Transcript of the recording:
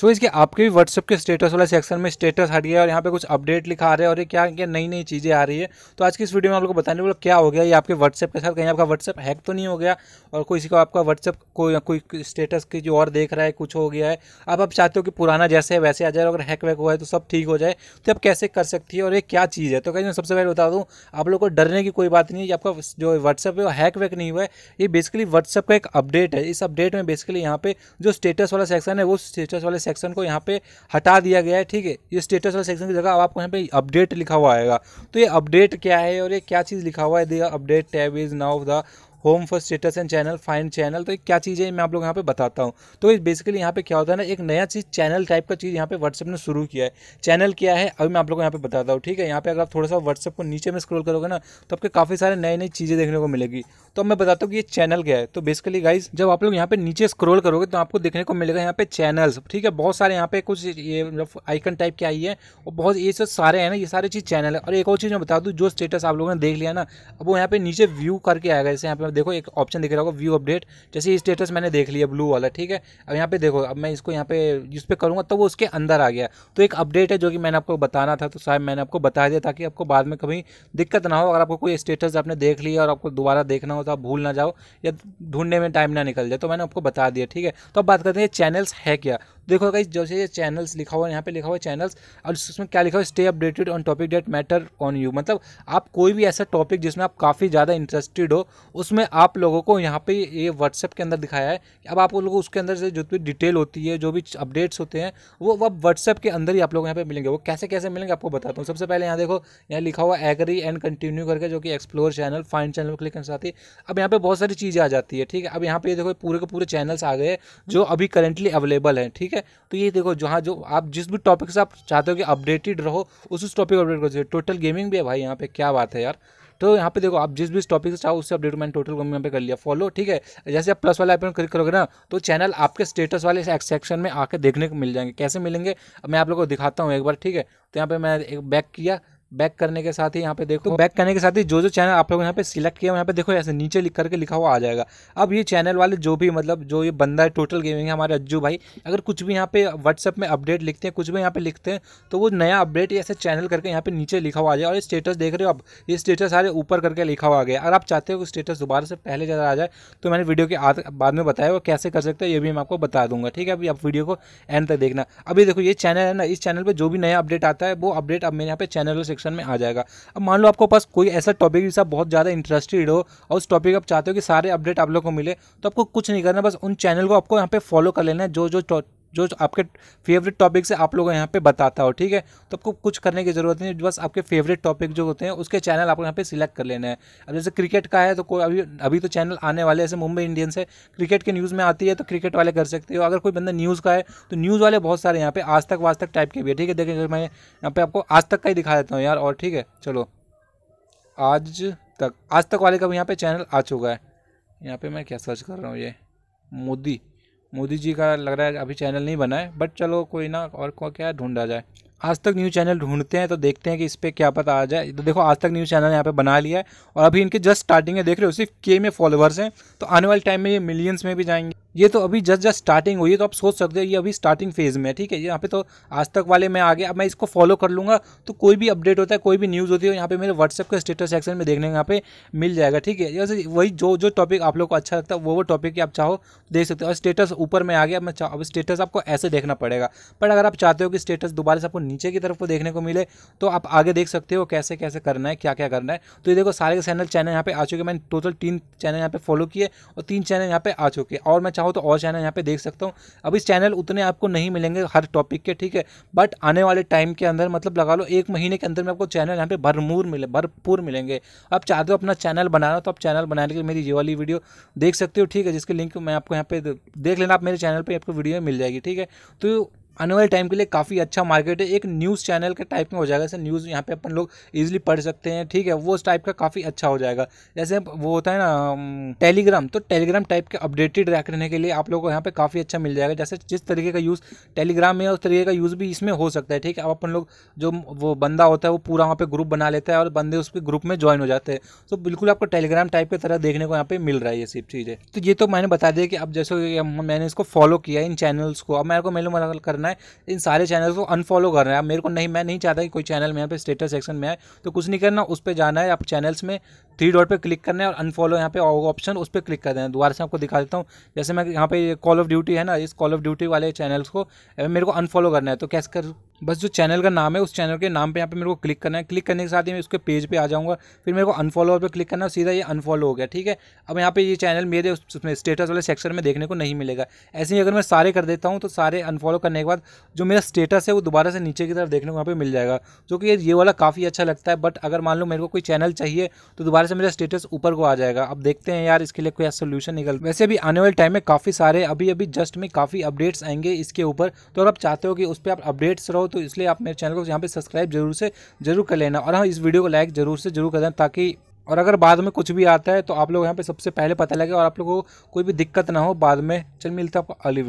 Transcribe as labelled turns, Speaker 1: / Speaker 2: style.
Speaker 1: सो so, इसके आपके भी व्हाट्सअप के स्टेटस वाला सेक्शन में स्टेटस हट गया और यहाँ पे कुछ अपडेट लिखा आ रहा है और ये क्या क्या नई नई चीज़ें आ रही है तो आज की इस वीडियो में आप लोग को बताने वाला क्या हो गया ये आपके व्हाट्सअप के साथ कहीं आपका व्हाट्सअप हैक तो नहीं हो गया और कोई किसी को आपका व्हाट्सअप को या कोई स्टेटस की जो और देख रहा है कुछ हो गया है अब आप चाहते हो कि पुराना जैसे है वैसे आ जाए अगर हैक वैक हुआ है तो सब ठीक हो जाए तो आप कैसे कर सकती है और ये क्या चीज़ है तो कहीं मैं सबसे पहले बता दूँ आप लोग को डरने की कोई बात नहीं है आपका जो व्हाट्सअप है वो हैक वैक नहीं हुआ है ये बेसिकली व्हाट्सअप का एक अपडेट है इस अपडेट में बेसिकली यहाँ पे जो स्टेटस वाला सेक्शन है वो स्टेटस वाले सेक्शन को यहाँ पे हटा दिया गया है ठीक है ये स्टेटस वाले सेक्शन की जगह अब आपको यहाँ पे अपडेट लिखा हुआ आएगा तो ये अपडेट क्या है और ये क्या चीज़ लिखा हुआ है दिया update tab is now the home for status and channel find channel तो क्या चीज़ है मैं आप लोग यहाँ पे बताता हूँ तो बेसिकली यहाँ पे क्या होता है ना एक नया चीज़ चैनल टाइप का चीज़ यहाँ पे व्हाट्सअप ने शुरू किया है चैनल क्या है अभी मैं आप लोग को यहाँ पे बताता हूँ ठीक है यहाँ पे अगर आप थोड़ा सा व्हाट्सएप को नीचे में स्क्रोल करोगे ना तो आपके काफ़ी सारे नई नई चीज़ें देखने को मिलेगी तो मैं बताता हूँ कि ये चैनल क्या है तो बेसिकली गाइज जब आप लोग यहाँ पे नीचे स्क्रोल करोगे तो आपको देखने को मिलेगा यहाँ पे चैनल्स ठीक है बहुत सारे यहाँ पे कुछ ये मतलब आइकन टाइप के आई है और बहुत ये सब सारे हैं ना ये सारी चीज़ चैनल है और एक और चीज़ मैं बता दूँ जो स्टेटस आप लोगों ने देख लिया ना अब वो यहाँ पे नीचे व्यू करके आएगा जैसे यहाँ पे में मतलब देखो एक ऑप्शन दिख रहा होगा व्यू अपडेट जैसे स्टेटस मैंने देख लिया ब्लू वाला ठीक है अब यहाँ पे देखो अब मैं इसको यहाँ पे जिस पर करूँगा तो वो उसके अंदर आ गया तो एक अपडेट है जो कि मैंने आपको बताना था तो साहब मैंने आपको बता दिया ताकि आपको बाद में कभी दिक्कत ना हो अगर आपको कोई स्टेटस आपने देख लिया और आपको दोबारा देखना हो तो आप भूल ना जाओ या ढूंढने में टाइम ना निकल जाए तो मैंने आपको बता दिया ठीक है तो अब बात करते हैं चैनल्स है क्या देखो गाइज जैसे ये चैनल्स लिखा हुआ है यहाँ पे लिखा हुआ है चैनल्स और उसमें क्या लिखा हुआ है stay updated on topic that matter on you मतलब आप कोई भी ऐसा टॉपिक जिसमें आप काफ़ी ज़्यादा इंटरेस्टेड हो उसमें आप लोगों को यहाँ पे ये व्हाट्सएप के अंदर दिखाया है अब आप लोगों को उसके अंदर से जो भी डिटेल होती है जो भी अपडेट्स होते हैं वो अब व्हाट्सएप के अंदर ही आप लोग यहाँ पे मिलेंगे वो कैसे कैसे मिलेंगे आपको बताता हूँ सबसे पहले यहाँ देखो यहाँ लिखा हुआ एग्री एंड कंटिन्यू करके जो कि explore channel find channel click करने साथ अब यहाँ पर बहुत सारी चीज़ें आ जाती है ठीक है अब यहाँ पे देखो पूरे के पूरे चैनल्स आ गए जो अभी करेंटली अवेलेबल हैं ठीक है है तो ये देखो जहाँ जो आप जिस भी टॉपिक से आप चाहते हो कि अपडेटेड रहो उस उस टॉपिक अपडेट कर सकते टोटल गेमिंग भी है भाई यहाँ पे क्या बात है यार तो यहाँ पे देखो आप जिस भी टॉपिक से चाहो उससे अपडेट मैंने टोटल गेमिंग यहाँ पे कर लिया फॉलो ठीक है जैसे आप प्लस वाला आइकन क्लिक करोगे ना तो चैनल आपके स्टेटस वाले सेक्शन में आके देखने को मिल जाएंगे कैसे मिलेंगे मैं आप लोग को दिखाता हूँ एक बार ठीक है तो यहाँ पर मैं एक बैक किया बैक करने के साथ ही यहाँ पे देखो तो बैक करने के साथ ही जो जो चैनल आप लोगों ने यहाँ पे सिलेक्ट किया यहाँ पे देखो ऐसे नीचे लिख करके लिखा हुआ आ जाएगा अब ये चैनल वाले जो भी मतलब जो ये बंदा है टोटल गेमिंग है हमारे अज्जू भाई अगर कुछ भी यहाँ पे व्हाट्सअप में अपडेट लिखते हैं कुछ भी यहाँ पे लिखते हैं तो वो नया अपडेट ऐसे चैनल करके यहाँ पे नीचे लिखा हुआ आ जाए और ये स्टेटस देख रहे हो आप ये स्टेटस सारे ऊपर करके लिखा हुआ आ गया अगर आप चाहते हो कि स्टेटस दोबारा से पहले ज़्यादा आ जाए तो मैंने वीडियो के बाद में बताया वो कैसे कर सकते हैं ये भी मैं आपको बता दूंगा ठीक है अभी आप वीडियो को एंड तक देखना अभी देखो ये चैनल है ना इस चैनल पर जो भी नया अपडेट आता है वो अपडेट अब मेरे यहाँ पे चैनल से सेक्शन में आ जाएगा अब मान लो आपको पास कोई ऐसा टॉपिक जिससे आप बहुत ज़्यादा इंटरेस्टेड हो और उस टॉपिक आप चाहते हो कि सारे अपडेट आप लोग को मिले तो आपको कुछ नहीं करना बस उन चैनल को आपको यहाँ पे फॉलो कर लेना है जो जो जो आपके फेवरेट टॉपिक से आप लोग यहाँ पे बताता हो ठीक है तो आपको कुछ करने की ज़रूरत नहीं बस आपके फेवरेट टॉपिक जो होते हैं उसके चैनल आपको यहाँ पे सिलेक्ट कर लेना है अब जैसे क्रिकेट का है तो कोई अभी अभी तो चैनल आने वाले जैसे मुंबई इंडियंस है क्रिकेट के न्यूज़ में आती है तो क्रिकेट वाले कर सकते हो अगर कोई बंदा न्यूज़ का है तो न्यूज़ वाले बहुत सारे यहाँ पे आज तक वाज तक टाइप के भी है ठीक है देखिए मैं यहाँ पे आपको आज तक का ही दिखा देता हूँ यार और ठीक है चलो आज तक आज तक वाले का भी यहाँ पे चैनल आ चुका है यहाँ पे मैं क्या सर्च कर रहा हूँ ये मोदी मोदी जी का लग रहा है अभी चैनल नहीं बना है बट चलो कोई ना और को क्या ढूंढा जाए आज तक न्यूज़ चैनल ढूंढते हैं तो देखते हैं कि इस पर क्या पता आ जाए तो देखो आज तक न्यूज़ चैनल यहाँ पे बना लिया है और अभी इनके जस्ट स्टार्टिंग है देख रहे हो सिर्फ के में फॉलोअर्स हैं तो आने वाले टाइम में ये मिलियंस में भी जाएंगे ये तो अभी जस्ट जस्ट स्टार्टिंग हुई है तो आप सोच सकते हो ये अभी स्टार्टिंग फेज़ में है ठीक है यहाँ पे तो आज तक वाले मैं गया अब मैं इसको फॉलो कर लूँगा तो कोई भी अपडेट होता है कोई भी न्यूज़ होती है यहाँ पे मेरे व्हाट्सएप के स्टेटस सेक्शन में देखने यहाँ पे मिल जाएगा ठीक है जैसे वही जो जो टॉपिक आप लोग को अच्छा लगता है वो वो टॉपिक आप चाहो देख सकते हो और स्टेटस ऊपर में आ गया मैं अब स्टेटस आपको ऐसे देखना पड़ेगा बट अगर आप चाहते हो कि स्टेटस दोबारा से आपको नीचे की तरफ को देखने को मिले तो आप आगे देख सकते हो कैसे कैसे करना है क्या क्या करना है तो ये देखो सारे चैनल चैनल यहाँ पे आ चुके मैंने टोटल तीन चैनल यहाँ पे फॉलो किए और तीन चैनल यहाँ पे आ चुके और मैं चाहूँ चाहो तो और चैनल यहाँ पे देख सकता हूँ इस चैनल उतने आपको नहीं मिलेंगे हर टॉपिक के ठीक है बट आने वाले टाइम के अंदर मतलब लगा लो एक महीने के अंदर में आपको चैनल यहाँ पे भरमूर मिले भरपूर मिलेंगे आप चाहते हो अपना चैनल बनाना तो आप चैनल बनाने के लिए मेरी ये वाली वीडियो देख सकते हो ठीक है जिसकी लिंक मैं आपको यहाँ पे देख लेना आप मेरे चैनल पर आपको वीडियो मिल जाएगी ठीक है तो आने वाले टाइम के लिए काफ़ी अच्छा मार्केट है एक न्यूज़ चैनल के टाइप में हो जाएगा जैसे न्यूज़ यहाँ पे अपन लोग इजीली पढ़ सकते हैं ठीक है वो उस टाइप का काफ़ी अच्छा हो जाएगा जैसे वो होता है ना टेलीग्राम तो टेलीग्राम टाइप के अपडेटेड रखने के लिए आप लोग को यहाँ पर काफ़ी अच्छा मिल जाएगा जैसे जिस तरीके का यूज़ टेलीग्राम में उस तरीके का यूज़ भी इसमें हो सकता है ठीक है अब अपन लोग जो वो बंदा होता है वो पूरा वहाँ पर ग्रुप बना लेता है और बंदे उसके ग्रुप में ज्वाइन हो जाते हैं तो बिल्कुल आपको टेलीग्राम टाइप की तरह देखने को यहाँ पर मिल रहा है ये सब चीज़ें तो ये तो मैंने बता दिया कि अब जैसे मैंने इसको फॉलो किया इन चैनल्स को अब मेरे को मालूम करना करना है इन सारे चैनल को अनफॉलो करना है अब मेरे को नहीं मैं नहीं चाहता कि कोई चैनल मेरे यहाँ पे स्टेटस सेक्शन में आए तो कुछ नहीं करना उस पर जाना है आप चैनल्स में थ्री डॉट पे क्लिक करना है और अनफॉलो यहाँ पे ऑप्शन उस पर क्लिक कर देना दोबारा से आपको दिखा देता हूँ जैसे मैं यहाँ पे कॉल ऑफ ड्यूटी है ना इस कॉल ऑफ ड्यूटी वाले चैनल्स को मेरे को अनफॉलो करना है तो कैसे कर बस जो चैनल का नाम है उस चैनल के नाम पे यहाँ पे मेरे को क्लिक करना है क्लिक करने के साथ ही मैं उसके पेज पे आ जाऊँगा फिर मेरे को अनफॉलो पे क्लिक करना है सीधा ये अनफॉलो हो गया ठीक है अब यहाँ पे ये चैनल मेरे उसमें स्टेटस वाले सेक्शन में देखने को नहीं मिलेगा ऐसे ही अगर मैं सारे कर देता हूँ तो सारे अनफॉलो करने के बाद जो मेरा स्टेटस है वो दोबारा से नीचे की तरफ देखने को वहाँ पर मिल जाएगा जो कि ये वाला काफ़ी अच्छा लगता है बट अगर मान लो मेरे को कोई चैनल चाहिए तो दोबारा से मेरा स्टेटस ऊपर को आ जाएगा अब देखते हैं यार इसके लिए कोई सोल्यूशन निकल वैसे भी आने वाले टाइम में काफ़ी सारे अभी अभी जस्ट में काफ़ी अपडेट्स आएंगे इसके ऊपर तो अगर आप चाहते हो कि उस पर आप अपडेट्स रहो तो इसलिए आप मेरे चैनल को यहाँ पे सब्सक्राइब जरूर से जरूर कर लेना और हाँ इस वीडियो को लाइक जरूर से जरूर कर देना ताकि और अगर बाद में कुछ भी आता है तो आप लोग यहाँ पे सबसे पहले पता लगे और आप लोगों को कोई भी दिक्कत ना हो बाद में चल मिलता आपको अली